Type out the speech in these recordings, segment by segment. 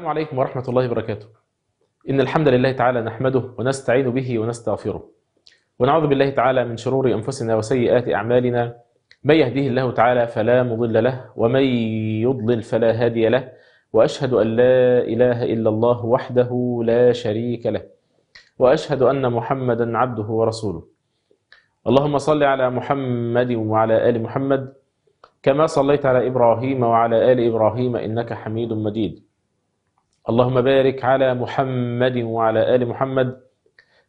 السلام عليكم ورحمة الله وبركاته إن الحمد لله تعالى نحمده ونستعين به ونستغفره ونعوذ بالله تعالى من شرور أنفسنا وسيئات أعمالنا من يهديه الله تعالى فلا مضل له ومن يضلل فلا هادي له وأشهد أن لا إله إلا الله وحده لا شريك له وأشهد أن محمدا عبده ورسوله اللهم صل على محمد وعلى آل محمد كما صليت على إبراهيم وعلى آل إبراهيم إنك حميد مجيد اللهم بارك على محمد وعلى آل محمد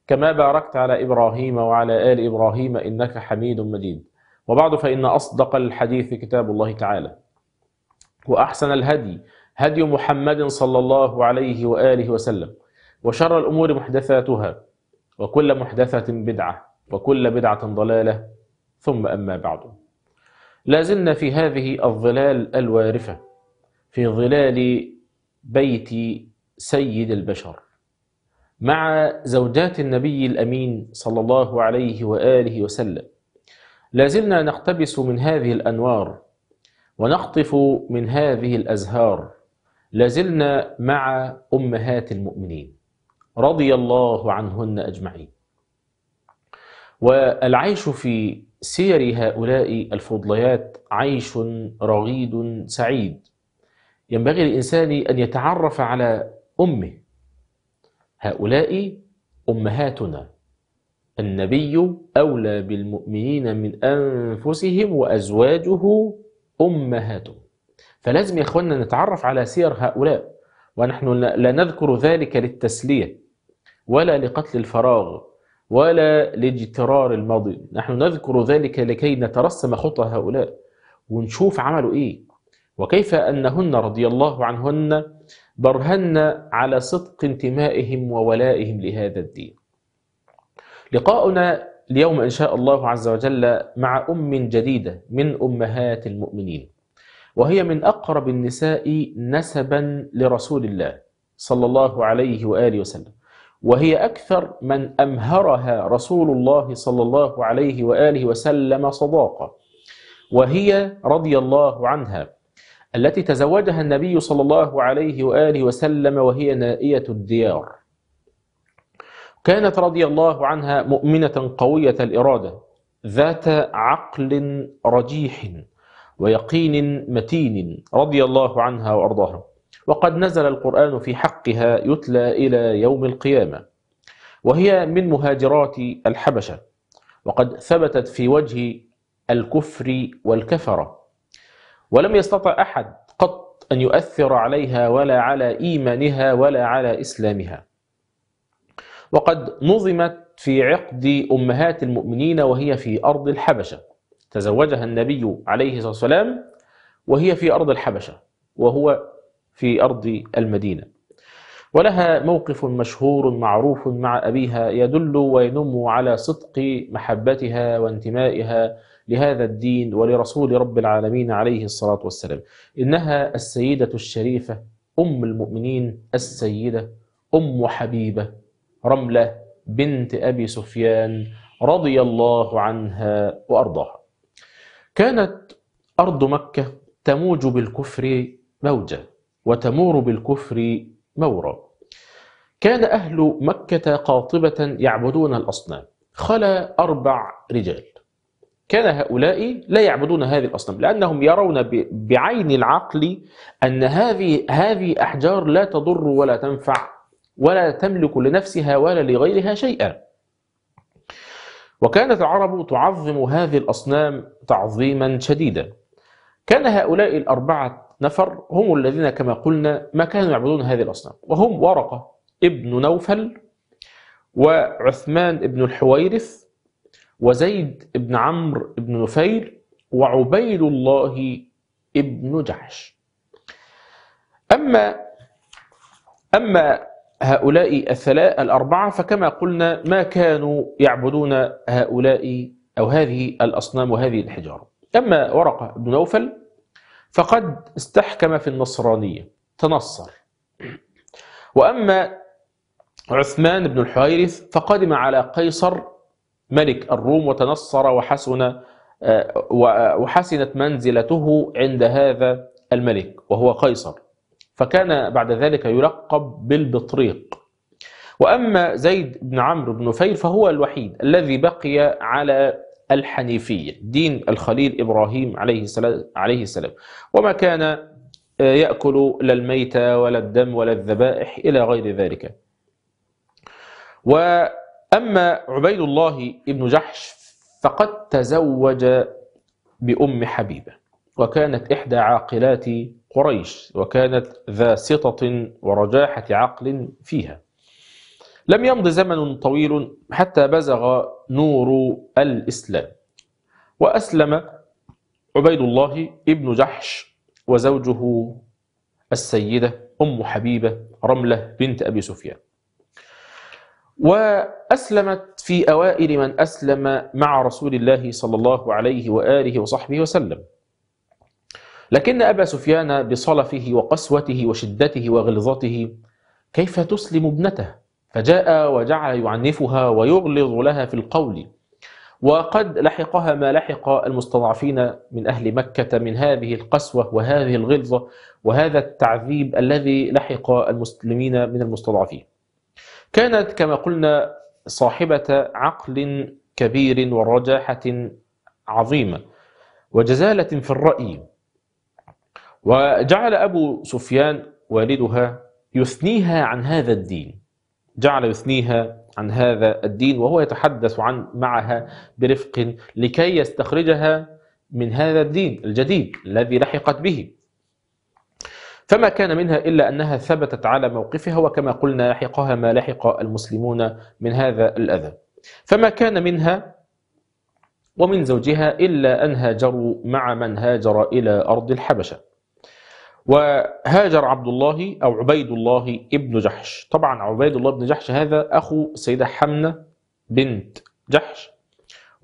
كما باركت على إبراهيم وعلى آل إبراهيم إنك حميد مجيد وبعد فإن أصدق الحديث كتاب الله تعالى وأحسن الهدي هدي محمد صلى الله عليه وآله وسلم وشر الأمور محدثاتها وكل محدثة بدعة وكل بدعة ضلالة ثم أما بعد لازلنا في هذه الظلال الوارفة في ظلال بيت سيد البشر مع زوجات النبي الأمين صلى الله عليه وآله وسلم لازلنا نقتبس من هذه الأنوار ونخطف من هذه الأزهار لازلنا مع أمهات المؤمنين رضي الله عنهن أجمعين والعيش في سير هؤلاء الفضليات عيش رغيد سعيد ينبغي للإنسان أن يتعرف على أمه هؤلاء أمهاتنا النبي أولى بالمؤمنين من أنفسهم وأزواجه أمهاتهم فلازم يا إخواننا نتعرف على سير هؤلاء ونحن لا نذكر ذلك للتسلية ولا لقتل الفراغ ولا لاجترار الماضي نحن نذكر ذلك لكي نترسم خطى هؤلاء ونشوف عملوا إيه وكيف أنهن رضي الله عنهن برهن على صدق انتمائهم وولائهم لهذا الدين لقاؤنا اليوم إن شاء الله عز وجل مع أم جديدة من أمهات المؤمنين وهي من أقرب النساء نسبا لرسول الله صلى الله عليه وآله وسلم وهي أكثر من أمهرها رسول الله صلى الله عليه وآله وسلم صداقة وهي رضي الله عنها التي تزوجها النبي صلى الله عليه وآله وسلم وهي نائية الديار كانت رضي الله عنها مؤمنة قوية الإرادة ذات عقل رجيح ويقين متين رضي الله عنها وأرضاها وقد نزل القرآن في حقها يتلى إلى يوم القيامة وهي من مهاجرات الحبشة وقد ثبتت في وجه الكفر والكفره ولم يستطع أحد قط أن يؤثر عليها ولا على إيمانها ولا على إسلامها وقد نظمت في عقد أمهات المؤمنين وهي في أرض الحبشة تزوجها النبي عليه الصلاة والسلام وهي في أرض الحبشة وهو في أرض المدينة ولها موقف مشهور معروف مع أبيها يدل وينم على صدق محبتها وانتمائها لهذا الدين ولرسول رب العالمين عليه الصلاة والسلام إنها السيدة الشريفة أم المؤمنين السيدة أم حبيبة رملة بنت أبي سفيان رضي الله عنها وأرضاها كانت أرض مكة تموج بالكفر موجة وتمور بالكفر مورا كان أهل مكة قاطبة يعبدون الأصنام خلا أربع رجال كان هؤلاء لا يعبدون هذه الأصنام لأنهم يرون بعين العقل أن هذه هذه أحجار لا تضر ولا تنفع ولا تملك لنفسها ولا لغيرها شيئا وكانت العرب تعظم هذه الأصنام تعظيما شديدا كان هؤلاء الأربعة نفر هم الذين كما قلنا ما كانوا يعبدون هذه الأصنام وهم ورقة ابن نوفل وعثمان ابن الحويرث وزيد بن عمرو بن نفيل وعبيد الله بن جحش أما أما هؤلاء الثلاث الأربعة فكما قلنا ما كانوا يعبدون هؤلاء أو هذه الأصنام وهذه الحجارة أما ورقة بن نوفل فقد استحكم في النصرانية تنصر وأما عثمان بن الحويرث فقدم على قيصر ملك الروم وتنصر وحسن آه، وحسنت منزلته عند هذا الملك وهو قيصر فكان بعد ذلك يلقب بالبطريق وأما زيد بن عمرو بن نفيل فهو الوحيد الذي بقي على الحنيفية دين الخليل إبراهيم عليه السلام, عليه السلام وما كان آه، يأكل لا الميت ولا الدم ولا الذبائح إلى غير ذلك و أما عبيد الله بن جحش فقد تزوج بأم حبيبة وكانت إحدى عاقلات قريش وكانت ذا سطة ورجاحة عقل فيها لم يمض زمن طويل حتى بزغ نور الإسلام وأسلم عبيد الله ابن جحش وزوجه السيدة أم حبيبة رملة بنت أبي سفيان وأسلمت في أوائل من أسلم مع رسول الله صلى الله عليه وآله وصحبه وسلم لكن أبا سفيان بصلفه وقسوته وشدته وغلظته كيف تسلم ابنته فجاء وجعل يعنفها ويغلظ لها في القول وقد لحقها ما لحق المستضعفين من أهل مكة من هذه القسوة وهذه الغلظة وهذا التعذيب الذي لحق المسلمين من المستضعفين كانت كما قلنا صاحبة عقل كبير ورجاحة عظيمة وجزالة في الرأي وجعل أبو سفيان والدها يثنيها عن هذا الدين جعل يثنيها عن هذا الدين وهو يتحدث عن معها برفق لكي يستخرجها من هذا الدين الجديد الذي لحقت به فما كان منها إلا أنها ثبتت على موقفها وكما قلنا لحقها ما لحق المسلمون من هذا الأذى فما كان منها ومن زوجها إلا أن هاجروا مع من هاجر إلى أرض الحبشة وهاجر عبد الله أو عبيد الله ابن جحش طبعا عبيد الله بن جحش هذا أخو سيدة حمنة بنت جحش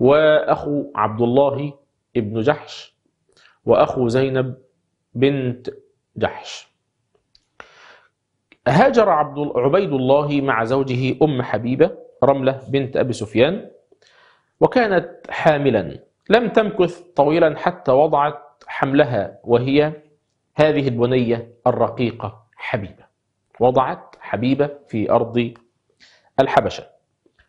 وأخو عبد الله ابن جحش وأخو زينب بنت جحش هاجر عبد عبيد الله مع زوجه أم حبيبة رملة بنت أبي سفيان وكانت حاملا لم تمكث طويلا حتى وضعت حملها وهي هذه البنية الرقيقة حبيبة وضعت حبيبة في أرض الحبشة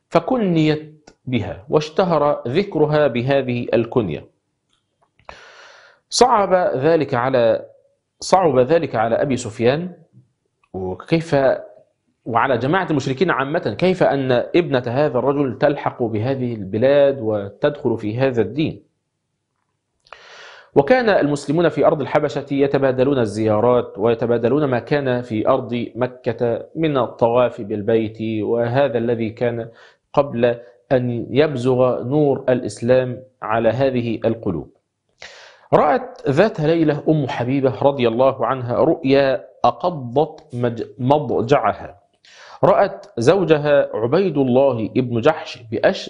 فكنيت بها واشتهر ذكرها بهذه الكنية صعب ذلك على صعب ذلك على أبي سفيان وكيف وعلى جماعة المشركين عامة كيف أن ابنة هذا الرجل تلحق بهذه البلاد وتدخل في هذا الدين وكان المسلمون في أرض الحبشة يتبادلون الزيارات ويتبادلون ما كان في أرض مكة من الطواف بالبيت وهذا الذي كان قبل أن يبزغ نور الإسلام على هذه القلوب رأت ذات ليلة أم حبيبة رضي الله عنها رؤيا أقضت مضجعها رأت زوجها عبيد الله ابن جحش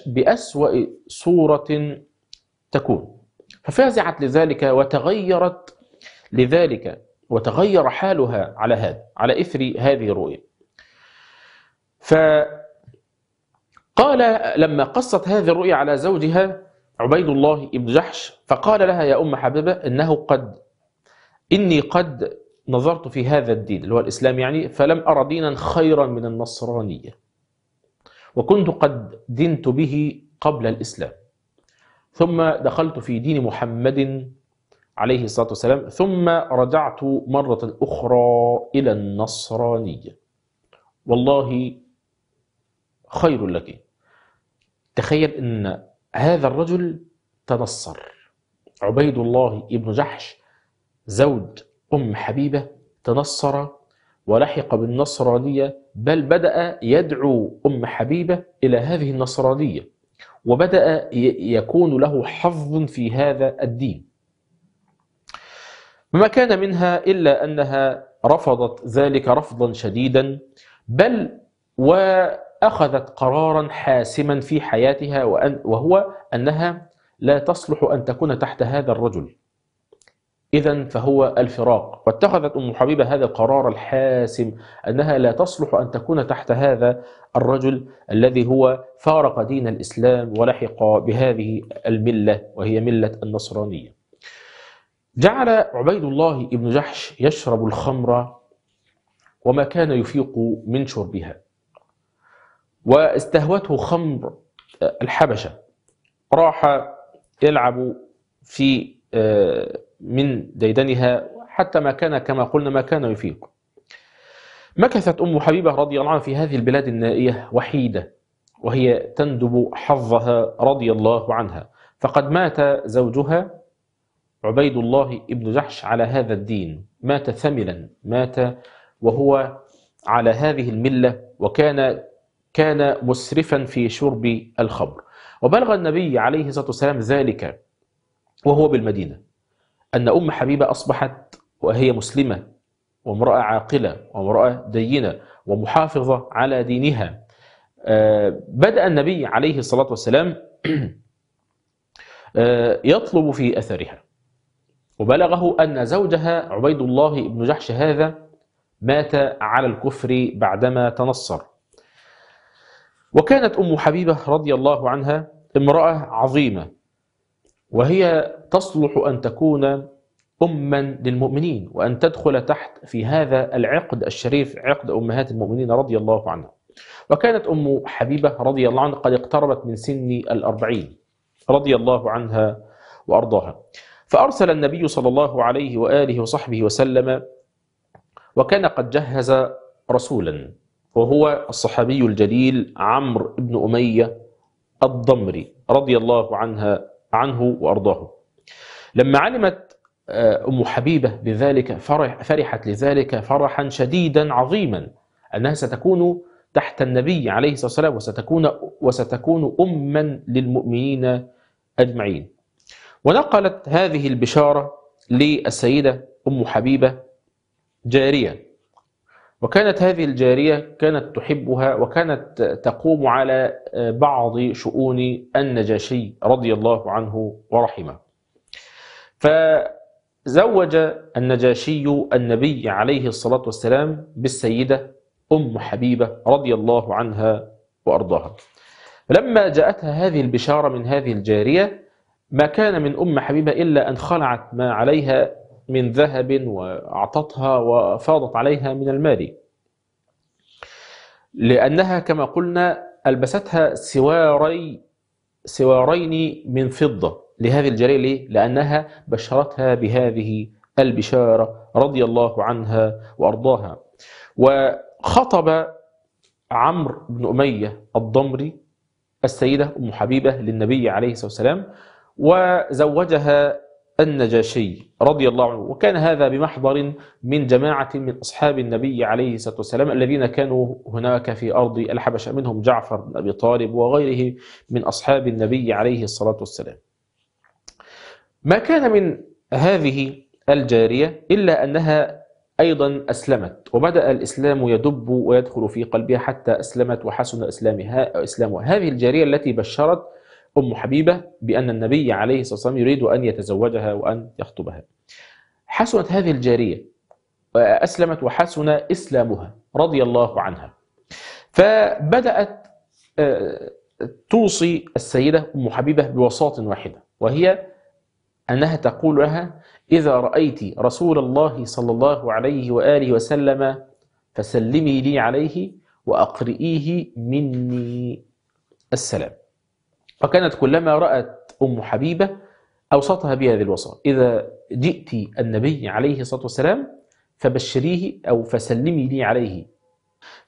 بأسوأ صورة تكون ففزعت لذلك وتغيرت لذلك وتغير حالها على هذا على إثر هذه الرؤيا فقال لما قصت هذه الرؤيا على زوجها عبيد الله بن جحش فقال لها يا أم حبيبة إنه قد إني قد نظرت في هذا الدين اللي هو الإسلام يعني فلم أرى دينا خيرا من النصرانية وكنت قد دنت به قبل الإسلام ثم دخلت في دين محمد عليه الصلاة والسلام ثم رجعت مرة أخرى إلى النصرانية والله خير لك تخيل أن هذا الرجل تنصر عبيد الله ابن جحش زوج أم حبيبة تنصر ولحق بالنصرانية بل بدأ يدعو أم حبيبة إلى هذه النصرانية وبدأ يكون له حظ في هذا الدين ما كان منها إلا أنها رفضت ذلك رفضا شديدا بل و أخذت قرارا حاسما في حياتها وأن وهو أنها لا تصلح أن تكون تحت هذا الرجل إذا فهو الفراق واتخذت أم حبيبة هذا القرار الحاسم أنها لا تصلح أن تكون تحت هذا الرجل الذي هو فارق دين الإسلام ولحق بهذه الملة وهي ملة النصرانية جعل عبيد الله بن جحش يشرب الخمر وما كان يفيق من شربها واستهوته خمر آه، الحبشة راح يلعب في آه، من ديدنها حتى ما كان كما قلنا ما كان يفيق مكثت أم حبيبة رضي الله عنها في هذه البلاد النائية وحيدة وهي تندب حظها رضي الله عنها فقد مات زوجها عبيد الله ابن جحش على هذا الدين مات ثملا مات وهو على هذه الملة وكان كان مسرفا في شرب الخمر وبلغ النبي عليه الصلاة والسلام ذلك وهو بالمدينة أن أم حبيبة أصبحت وهي مسلمة وامرأة عاقلة وامرأة دينة ومحافظة على دينها آه، بدأ النبي عليه الصلاة والسلام آه، يطلب في أثرها وبلغه أن زوجها عبيد الله بن جحش هذا مات على الكفر بعدما تنصر وكانت أم حبيبة رضي الله عنها امرأة عظيمة وهي تصلح أن تكون أما للمؤمنين وأن تدخل تحت في هذا العقد الشريف عقد أمهات المؤمنين رضي الله عنها وكانت أم حبيبة رضي الله عنها قد اقتربت من سن الأربعين رضي الله عنها وأرضاها فأرسل النبي صلى الله عليه وآله وصحبه وسلم وكان قد جهز رسولا وهو الصحابي الجليل عمرو بن أمية الضمري رضي الله عنها عنه وأرضاه لما علمت آه، أم حبيبة بذلك فرح فرحت لذلك فرحا شديدا عظيما أنها ستكون تحت النبي عليه الصلاة والسلام وستكون, وستكون أما للمؤمنين أجمعين ونقلت هذه البشارة للسيدة أم حبيبة جارية وكانت هذه الجارية كانت تحبها وكانت تقوم على بعض شؤون النجاشي رضي الله عنه ورحمه فزوج النجاشي النبي عليه الصلاة والسلام بالسيدة أم حبيبة رضي الله عنها وأرضاها لما جاءتها هذه البشارة من هذه الجارية ما كان من أم حبيبة إلا أن خلعت ما عليها من ذهب وأعطتها وفاضت عليها من المال لأنها كما قلنا ألبستها سواري سوارين من فضة لهذه الجريرة لأنها بشرتها بهذه البشارة رضي الله عنها وأرضاها وخطب عمرو بن أمية الضمري السيدة أم حبيبة للنبي عليه الصلاة والسلام وزوجها النجاشي رضي الله عنه وكان هذا بمحضر من جماعة من أصحاب النبي عليه الصلاة والسلام الذين كانوا هناك في أرض الحبشة منهم جعفر بن أبي طالب وغيره من أصحاب النبي عليه الصلاة والسلام ما كان من هذه الجارية إلا أنها أيضا أسلمت وبدأ الإسلام يدب ويدخل في قلبها حتى أسلمت وحسن إسلامها إسلامها هذه الجارية التي بشرت أم حبيبة بأن النبي عليه الصلاة والسلام يريد أن يتزوجها وأن يخطبها حسنت هذه الجارية وأسلمت وحسن إسلامها رضي الله عنها فبدأت آه، توصي السيدة أم حبيبة بوصاة واحدة وهي أنها تقول لها إذا رأيت رسول الله صلى الله عليه وآله وسلم فسلمي لي عليه وأقرئيه مني السلام فكانت كلما رأت أم حبيبة أوصتها بهذه الوصايا إذا جئت النبي عليه الصلاة والسلام فبشريه أو فسلمي لي عليه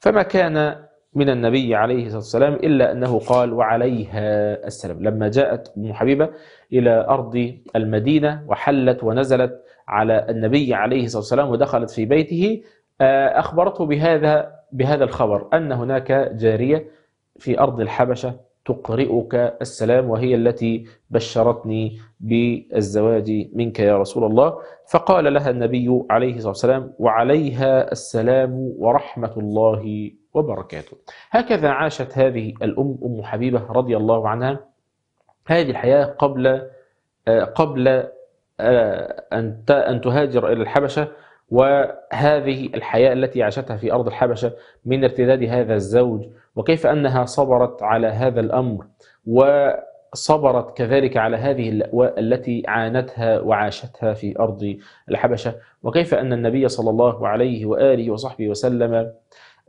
فما كان من النبي عليه الصلاة والسلام إلا أنه قال وعليها السلام لما جاءت أم حبيبة إلى أرض المدينة وحلت ونزلت على النبي عليه الصلاة والسلام ودخلت في بيته آه، أخبرته بهذا بهذا الخبر أن هناك جارية في أرض الحبشة تقرئك السلام وهي التي بشرتني بالزواج منك يا رسول الله فقال لها النبي عليه الصلاه والسلام وعليها السلام ورحمه الله وبركاته هكذا عاشت هذه الام ام حبيبه رضي الله عنها هذه الحياه قبل قبل آه، ان تهاجر الى الحبشه وهذه الحياة التي عاشتها في أرض الحبشة من ارتداد هذا الزوج وكيف أنها صبرت على هذا الأمر وصبرت كذلك على هذه اللأواء التي عانتها وعاشتها في أرض الحبشة وكيف أن النبي صلى الله عليه وآله وصحبه وسلم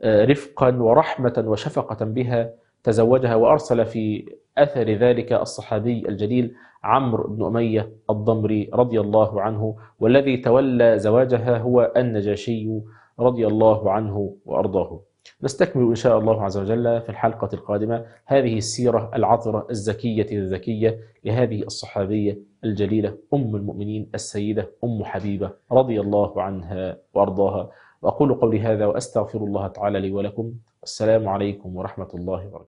آه، رفقا ورحمة وشفقة بها تزوجها وأرسل في أثر ذلك الصحابي الجليل عمرو بن أمية الضمري رضي الله عنه والذي تولى زواجها هو النجاشي رضي الله عنه وأرضاه نستكمل إن شاء الله عز وجل في الحلقة القادمة هذه السيرة العطرة الزكية الذكية لهذه الصحابية الجليلة أم المؤمنين السيدة أم حبيبة رضي الله عنها وأرضاها وأقول قولي هذا وأستغفر الله تعالى لي ولكم السلام عليكم ورحمة الله وبركاته